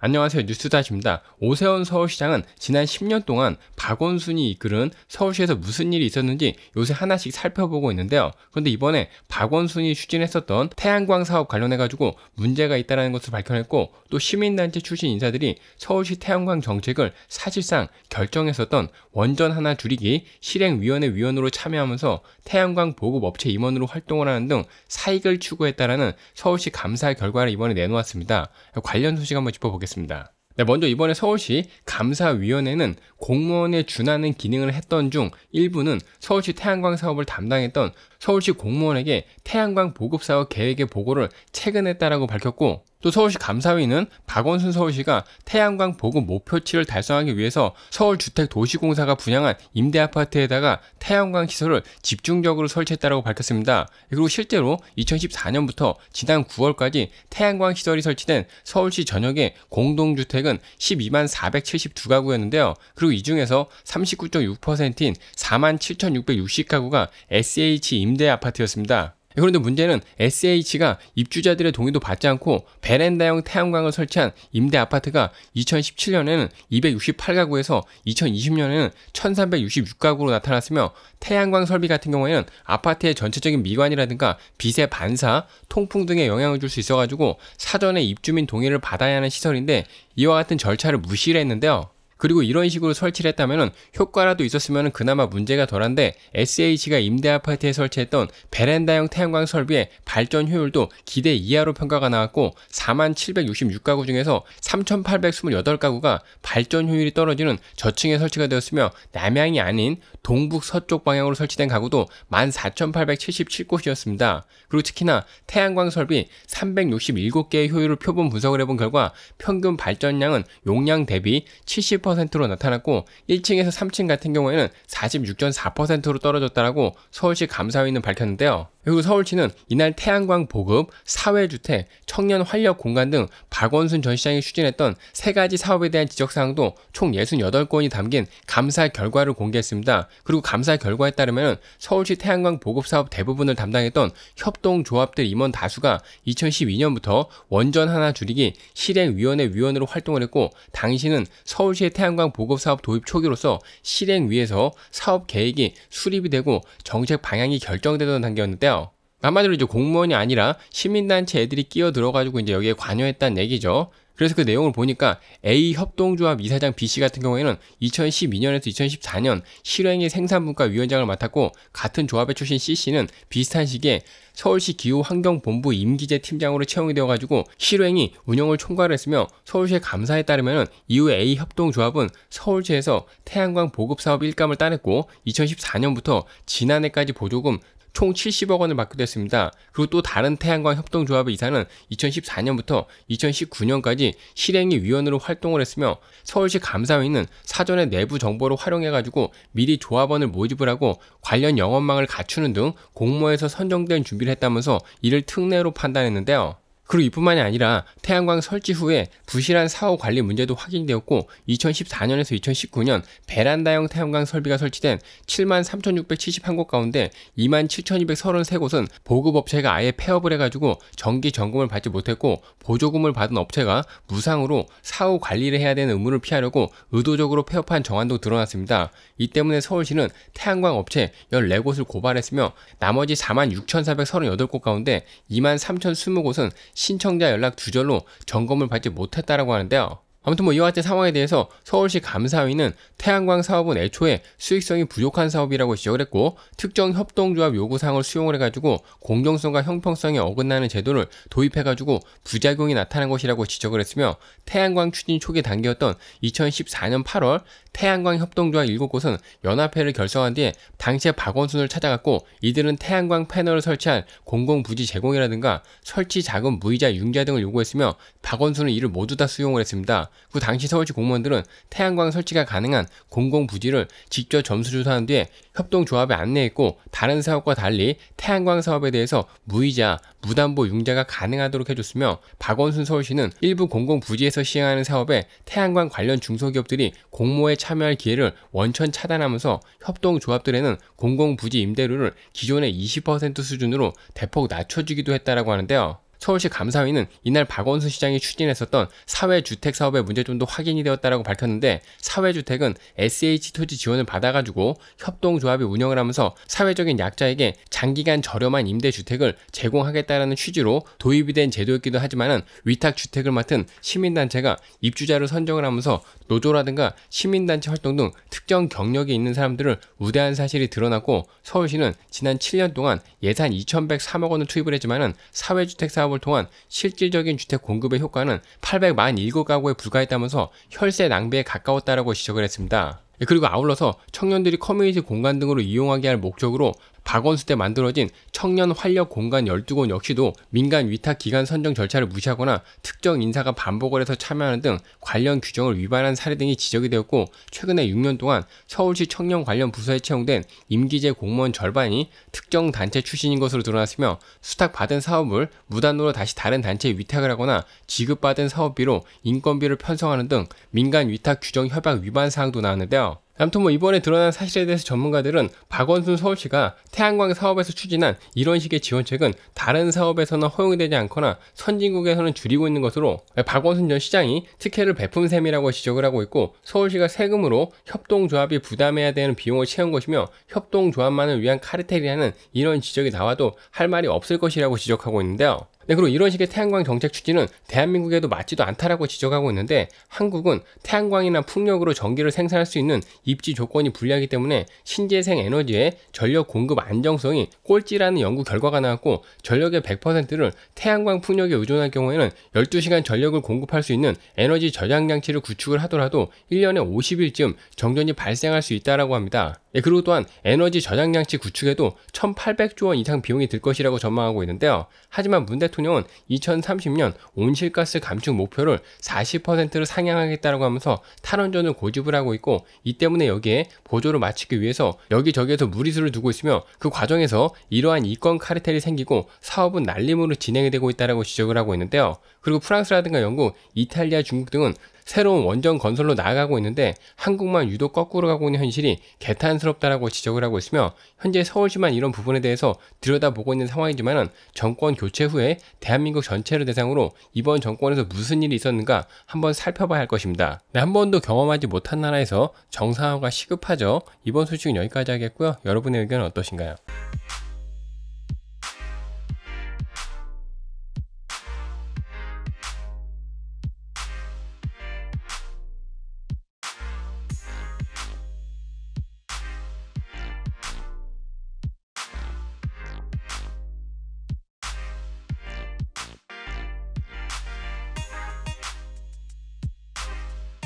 안녕하세요 뉴스다십니다. 오세훈 서울시장은 지난 10년 동안 박원순이 이끄는 서울시에서 무슨 일이 있었는지 요새 하나씩 살펴보고 있는데요. 그런데 이번에 박원순이 추진했었던 태양광 사업 관련해가지고 문제가 있다는 것을 밝혀냈고 또 시민단체 출신 인사들이 서울시 태양광 정책을 사실상 결정했었던 원전 하나 줄이기 실행위원회 위원으로 참여하면서 태양광 보급업체 임원으로 활동을 하는 등 사익을 추구했다라는 서울시 감사 결과를 이번에 내놓았습니다. 관련 소식 한번 짚어보겠습니다. 보겠습니다. 네, 먼저 이번에 서울시 감사위원회는 공무원에 준하는 기능을 했던 중 일부는 서울시 태양광 사업을 담당했던 서울시 공무원에게 태양광 보급 사업 계획의 보고를 최근했다라고 밝혔고 또 서울시 감사위는 박원순 서울시가 태양광 보급 목표치를 달성하기 위해서 서울주택도시공사가 분양한 임대아파트에다가 태양광 시설을 집중적으로 설치했다고 밝혔습니다. 그리고 실제로 2014년부터 지난 9월까지 태양광 시설이 설치된 서울시 전역의 공동주택은 12만 472가구였는데요. 그리고 이 중에서 39.6%인 4만 7,660가구가 SH 임대아파트였습니다. 그런데 문제는 SH가 입주자들의 동의도 받지 않고 베란다형 태양광을 설치한 임대 아파트가 2017년에는 268가구에서 2020년에는 1366가구로 나타났으며 태양광 설비 같은 경우에는 아파트의 전체적인 미관이라든가 빛의 반사, 통풍 등에 영향을 줄 수 있어가지고 사전에 입주민 동의를 받아야 하는 시설인데 이와 같은 절차를 무시를 했는데요. 그리고 이런 식으로 설치를 했다면 효과라도 있었으면 그나마 문제가 덜한데 SH가 임대 아파트에 설치했던 베란다형 태양광 설비의 발전 효율도 기대 이하로 평가가 나왔고 4766가구 만 중에서 3828가구가 발전 효율이 떨어지는 저층에 설치가 되었으며 남향이 아닌 동북 서쪽 방향으로 설치된 가구도 14,877곳이었습니다. 그리고 특히나 태양광 설비 367개의 효율을 표본 분석을 해본 결과 평균 발전량은 용량 대비 70% 38%로 나타났고 1층에서 3층 같은 경우에는 46.4%로 떨어졌다라고 서울시 감사위는 밝혔는데요. 그리고 서울시는 이날 태양광 보급, 사회주택, 청년 활력 공간 등 박원순 전 시장이 추진했던 세 가지 사업에 대한 지적사항도 총 68건이 담긴 감사 결과를 공개했습니다. 그리고 감사 결과에 따르면 서울시 태양광 보급 사업 대부분을 담당했던 협동조합들 임원 다수가 2012년부터 원전 하나 줄이기 실행위원회 위원으로 활동을 했고 당시는 서울시의 태양광 보급 사업 도입 초기로서 실행위에서 사업 계획이 수립이 되고 정책 방향이 결정되던 단계였는데요. 한마디로 이제 공무원이 아니라 시민단체 애들이 끼어 들어가지고 이제 여기에 관여했다는 얘기죠. 그래서 그 내용을 보니까 A 협동조합 이사장 B 씨 같은 경우에는 2012년에서 2014년 실행의 생산분과 위원장을 맡았고 같은 조합에 출신 C 씨는 비슷한 시기에 서울시 기후환경본부 임기제 팀장으로 채용이 되어가지고 실행이 운영을 총괄했으며 서울시의 감사에 따르면 이후 A 협동조합은 서울시에서 태양광 보급사업 일감을 따냈고 2014년부터 지난해까지 보조금 총 70억 원을 받기도 했습니다. 그리고 또 다른 태양광 협동조합의 이사는 2014년부터 2019년까지 실행위 위원으로 활동을 했으며 서울시 감사위는 사전에 내부 정보를 활용해가지고 미리 조합원을 모집을 하고 관련 영업망을 갖추는 등 공모에서 선정된 준비를 했다면서 이를 특례로 판단했는데요. 그리고 이뿐만이 아니라 태양광 설치 후에 부실한 사후 관리 문제도 확인되었고 2014년에서 2019년 베란다형 태양광 설비가 설치된 73,671곳 가운데 27,233곳은 보급업체가 아예 폐업을 해가지고 전기 점검을 받지 못했고 보조금을 받은 업체가 무상으로 사후 관리를 해야 되는 의무를 피하려고 의도적으로 폐업한 정황도 드러났습니다. 이 때문에 서울시는 태양광 업체 14곳을 고발했으며 나머지 46,438곳 가운데 23,020곳은 신청자 연락 두절로 점검을 받지 못했다라고 하는데요. 아무튼 뭐 이와 같은 상황에 대해서 서울시 감사위는 태양광 사업은 애초에 수익성이 부족한 사업이라고 지적을 했고 특정 협동조합 요구사항을 수용을 해가지고 공정성과 형평성에 어긋나는 제도를 도입해가지고 부작용이 나타난 것이라고 지적을 했으며 태양광 추진 초기 단계였던 2014년 8월 태양광 협동조합 7곳은 연합회를 결성한 뒤에 당시에 박원순을 찾아갔고 이들은 태양광 패널을 설치한 공공부지 제공이라든가 설치 자금 무이자 융자 등을 요구했으며 박원순은 이를 모두 다 수용을 했습니다. 그 당시 서울시 공무원들은 태양광 설치가 가능한 공공 부지를 직접 점수 조사한 뒤에 협동조합에 안내했고 다른 사업과 달리 태양광 사업에 대해서 무이자, 무담보 융자가 가능하도록 해줬으며 박원순 서울시는 일부 공공 부지에서 시행하는 사업에 태양광 관련 중소기업들이 공모에 참여할 기회를 원천 차단하면서 협동조합들에는 공공 부지 임대료를 기존의 20% 수준으로 대폭 낮춰주기도 했다라고 하는데요. 서울시 감사위는 이날 박원순 시장이 추진했었던 사회주택 사업의 문제점도 확인이 되었다라고 밝혔는데 사회주택은 SH 토지 지원을 받아가지고 협동조합이 운영을 하면서 사회적인 약자에게 장기간 저렴한 임대주택을 제공하겠다라는 취지로 도입이 된 제도였기도 하지만은 위탁주택을 맡은 시민단체가 입주자를 선정을 하면서 노조라든가 시민단체 활동 등 특정 경력이 있는 사람들을 우대한 사실이 드러났고 서울시는 지난 7년 동안 예산 2,103억 원을 투입을 했지만은 사회주택 사업 사업을 통한 실질적인 주택 공급의 효과는 847가구에 불과했다면서 혈세 낭비에 가까웠다라고 지적을 했습니다. 예, 그리고 아울러서 청년들이 커뮤니티 공간 등으로 이용하게 할 목적으로 박원수 때 만들어진 청년 활력 공간 12곳 역시도 민간 위탁 기관 선정 절차를 무시하거나 특정 인사가 반복을 해서 참여하는 등 관련 규정을 위반한 사례 등이 지적이 되었고 최근에 6년 동안 서울시 청년 관련 부서에 채용된 임기제 공무원 절반이 특정 단체 출신인 것으로 드러났으며 수탁받은 사업을 무단으로 다시 다른 단체에 위탁을 하거나 지급받은 사업비로 인건비를 편성하는 등 민간 위탁 규정 협약 위반 사항도 나왔는데요. 아무튼 뭐 이번에 드러난 사실에 대해서 전문가들은 박원순 서울시가 태양광 사업에서 추진한 이런 식의 지원책은 다른 사업에서는 허용되지 않거나 선진국에서는 줄이고 있는 것으로 박원순 전 시장이 특혜를 베푼 셈이라고 지적을 하고 있고 서울시가 세금으로 협동조합이 부담해야 되는 비용을 채운 것이며 협동조합만을 위한 카르텔이라는 이런 지적이 나와도 할 말이 없을 것이라고 지적하고 있는데요. 네, 그리고 이런 식의 태양광 정책 추진은 대한민국에도 맞지도 않다라고 지적하고 있는데 한국은 태양광이나 풍력으로 전기를 생산할 수 있는 입지 조건이 불리하기 때문에 신재생 에너지의 전력 공급 안정성이 꼴찌라는 연구 결과가 나왔고 전력의 100%를 태양광 풍력에 의존할 경우에는 12시간 전력을 공급할 수 있는 에너지 저장 장치를 구축을 하더라도 1년에 50일쯤 정전이 발생할 수 있다라고 합니다. 예, 그리고 또한 에너지 저장 장치 구축에도 1,800조 원 이상 비용이 들 것이라고 전망하고 있는데요. 하지만 문 대통령 캠프논은 2030년 온실가스 감축 목표를 40%로 상향하겠다고 하면서 탈원전을 고집을 하고 있고 이 때문에 여기에 보조를 맞추기 위해서 여기저기에서 무리수를 두고 있으며 그 과정에서 이러한 이권 카르텔이 생기고 사업은 날림으로 진행이 되고 있다라고 지적을 하고 있는데요. 그리고 프랑스라든가 영국, 이탈리아, 중국 등은 새로운 원전 건설로 나아가고 있는데 한국만 유독 거꾸로 가고 있는 현실이 개탄스럽다라고 지적을 하고 있으며 현재 서울시만 이런 부분에 대해서 들여다보고 있는 상황이지만은 정권 교체 후에 대한민국 전체를 대상으로 이번 정권에서 무슨 일이 있었는가 한번 살펴봐야 할 것입니다. 네, 한 번도 경험하지 못한 나라에서 정상화가 시급하죠. 이번 소식은 여기까지 하겠고요. 여러분의 의견은 어떠신가요?